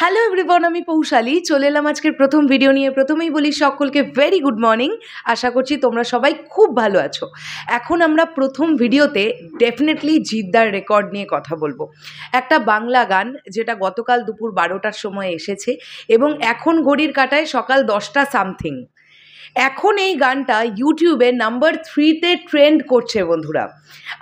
hello everyone আমি পৌশালী চলে এলাম আজকের প্রথম ভিডিও নিয়ে প্রথমেই বলি সকলকে ভেরি গুড মর্নিং আশা করছি তোমরা সবাই খুব ভালো আছো এখন আমরা প্রথম ভিডিওতে ডেফিনেটলি জিদ্দার রেকর্ড নিয়ে কথা বলবো একটা বাংলা গান যেটা গতকাল দুপুর বারোটার সময় এসেছে এবং এখন ঘড়ির কাটায় সকাল দশটা সামথিং এখন এই গানটা ইউটিউবে নাম্বার থ্রিতে ট্রেন্ড করছে বন্ধুরা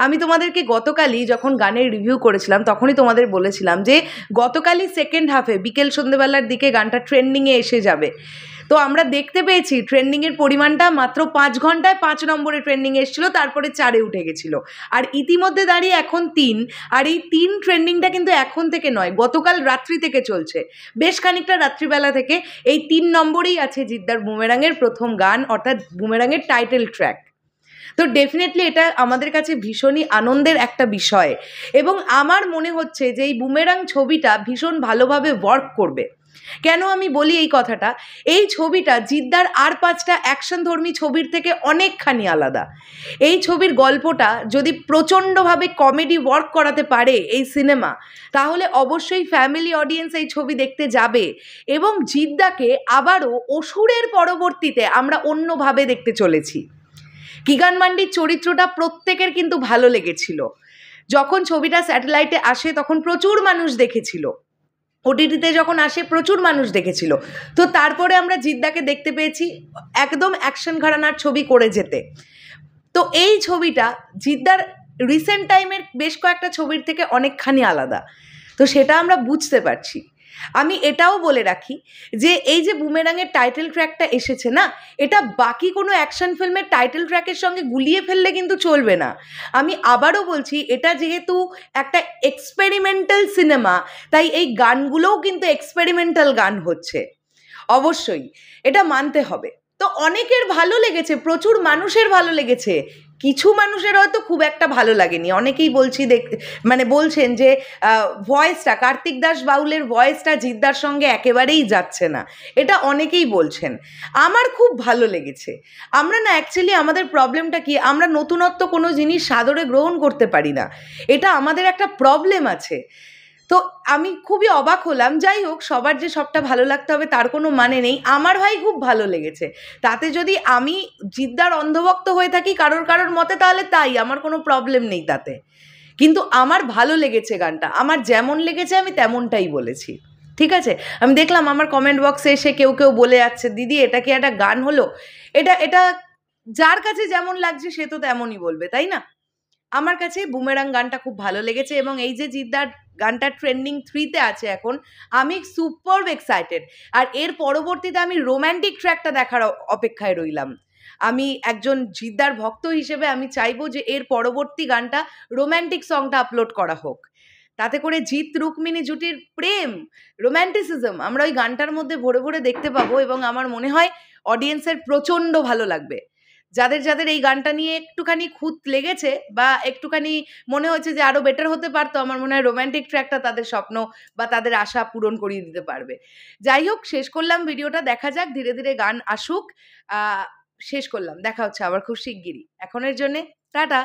আমি তোমাদেরকে গতকালই যখন গানের রিভিউ করেছিলাম তখনই তোমাদের বলেছিলাম যে গতকালই সেকেন্ড হাফে বিকেল সন্ধ্যেবেলার দিকে গানটা ট্রেন্ডিংয়ে এসে যাবে তো আমরা দেখতে পেয়েছি ট্রেন্ডিংয়ের পরিমাণটা মাত্র পাঁচ ঘন্টায় পাঁচ নম্বরে ট্রেন্ডিং এসেছিল তারপরে চারে উঠে গেছিল আর ইতিমধ্যে দাঁড়িয়ে এখন তিন আর এই তিন ট্রেন্ডিংটা কিন্তু এখন থেকে নয় গতকাল রাত্রি থেকে চলছে বেশ খানিকটা রাত্রিবেলা থেকে এই তিন নম্বরেই আছে জিদ্দার বুমেরাঙের প্রথম গান অর্থাৎ বুমেরাঙের টাইটেল ট্র্যাক তো ডেফিনেটলি এটা আমাদের কাছে ভীষণই আনন্দের একটা বিষয় এবং আমার মনে হচ্ছে যে এই বুমেরাং ছবিটা ভীষণ ভালোভাবে ওয়ার্ক করবে কেন আমি বলি এই কথাটা এই ছবিটা জিদ্দার আর পাঁচটা অ্যাকশন ধর্মী ছবির থেকে অনেকখানি আলাদা এই ছবির গল্পটা যদি প্রচণ্ডভাবে কমেডি ওয়ার্ক করাতে পারে এই সিনেমা তাহলে অবশ্যই ফ্যামিলি অডিয়েন্স এই ছবি দেখতে যাবে এবং জিদ্দাকে আবারও অসুরের পরবর্তীতে আমরা অন্যভাবে দেখতে চলেছি কিগান মান্ডির চরিত্রটা প্রত্যেকের কিন্তু ভালো লেগেছিল যখন ছবিটা স্যাটেলাইটে আসে তখন প্রচুর মানুষ দেখেছিল ওটিটিতে যখন আসে প্রচুর মানুষ দেখেছিল তো তারপরে আমরা জিদ্দাকে দেখতে পেয়েছি একদম অ্যাকশন ঘরানার ছবি করে যেতে তো এই ছবিটা জিদ্দার রিসেন্ট টাইমের বেশ কয়েকটা ছবির থেকে অনেকখানি আলাদা তো সেটা আমরা বুঝতে পারছি আমি এটাও বলে রাখি যে এই যে বুমেরাঙের টাইটেল ট্র্যাকটা এসেছে না এটা বাকি কোনো অ্যাকশন ফিল্মের টাইটেল ট্র্যাকের সঙ্গে গুলিয়ে ফেললে কিন্তু চলবে না আমি আবারও বলছি এটা যেহেতু একটা এক্সপেরিমেন্টাল সিনেমা তাই এই গানগুলোও কিন্তু এক্সপেরিমেন্টাল গান হচ্ছে অবশ্যই এটা মানতে হবে তো অনেকের ভালো লেগেছে প্রচুর মানুষের ভালো লেগেছে কিছু মানুষের হয়তো খুব একটা ভালো লাগেনি অনেকেই বলছি দেখতে মানে বলছেন যে ভয়েসটা কার্তিক দাস বাউলের ভয়েসটা জিদ্দার সঙ্গে একেবারেই যাচ্ছে না এটা অনেকেই বলছেন আমার খুব ভালো লেগেছে আমরা না অ্যাকচুয়ালি আমাদের প্রবলেমটা কি আমরা নতুনত্ব কোনো জিনিস সাদরে গ্রহণ করতে পারি না এটা আমাদের একটা প্রবলেম আছে তো আমি খুবই অবাক হলাম যাই হোক সবার যে সবটা ভালো লাগতে হবে তার কোনো মানে নেই আমার ভাই খুব ভালো লেগেছে তাতে যদি আমি জিদ্দার অন্ধভক্ত হয়ে থাকি কারোর কারোর মতে তাহলে তাই আমার কোনো প্রবলেম নেই তাতে কিন্তু আমার ভালো লেগেছে গানটা আমার যেমন লেগেছে আমি তেমনটাই বলেছি ঠিক আছে আমি দেখলাম আমার কমেন্ট বক্সে এসে কেউ কেউ বলে যাচ্ছে দিদি এটা কি একটা গান হলো এটা এটা যার কাছে যেমন লাগছে সে তো তেমনই বলবে তাই না আমার কাছে বুমেরাং গানটা খুব ভালো লেগেছে এবং এই যে জিদ্দার গানটা ট্রেন্ডিং থ্রিতে আছে এখন আমি সুপার এক্সাইটেড আর এর পরবর্তীতে আমি রোম্যান্টিক ট্র্যাকটা দেখার অপেক্ষায় রইলাম আমি একজন জিদ্দার ভক্ত হিসেবে আমি চাইবো যে এর পরবর্তী গানটা রোম্যান্টিক সংটা আপলোড করা হোক তাতে করে জিৎ রুকমিনী জুটির প্রেম রোম্যান্টিসিজম আমরা ওই গানটার মধ্যে ভরে ভরে দেখতে পাবো এবং আমার মনে হয় অডিয়েন্সের প্রচণ্ড ভালো লাগবে যাদের যাদের এই গানটা নিয়ে একটুখানি খুঁত লেগেছে বা একটুখানি মনে হয়েছে যে আরও বেটার হতে পারতো আমার মনে হয় রোম্যান্টিক ট্র্যাকটা তাদের স্বপ্ন বা তাদের আশা পূরণ করিয়ে দিতে পারবে যাই হোক শেষ করলাম ভিডিওটা দেখা যাক ধীরে ধীরে গান আসুক শেষ করলাম দেখা হচ্ছে আবার খুব শিগগিরই এখনের জন্যে টাটা